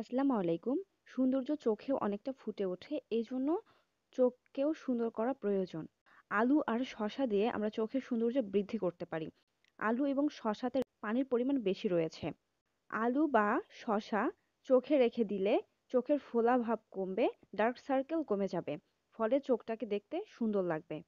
আসসালামু আলাইকুম সৌন্দর্য চোখেও অনেকটা ফুটে ওঠে এই জন্য চোখকেও সুন্দর করা প্রয়োজন আলু আর শসা দিয়ে আমরা চোখের সৌন্দর্য বৃদ্ধি করতে পারি আলু এবং শসাতে পানির পরিমাণ বেশি রয়েছে আলু বা শসা চোখে রেখে দিলে চোখের ফোলা ভাব কমবে ডার্ক সার্কেল কমে যাবে ফলে চোখটাকে দেখতে সুন্দর লাগবে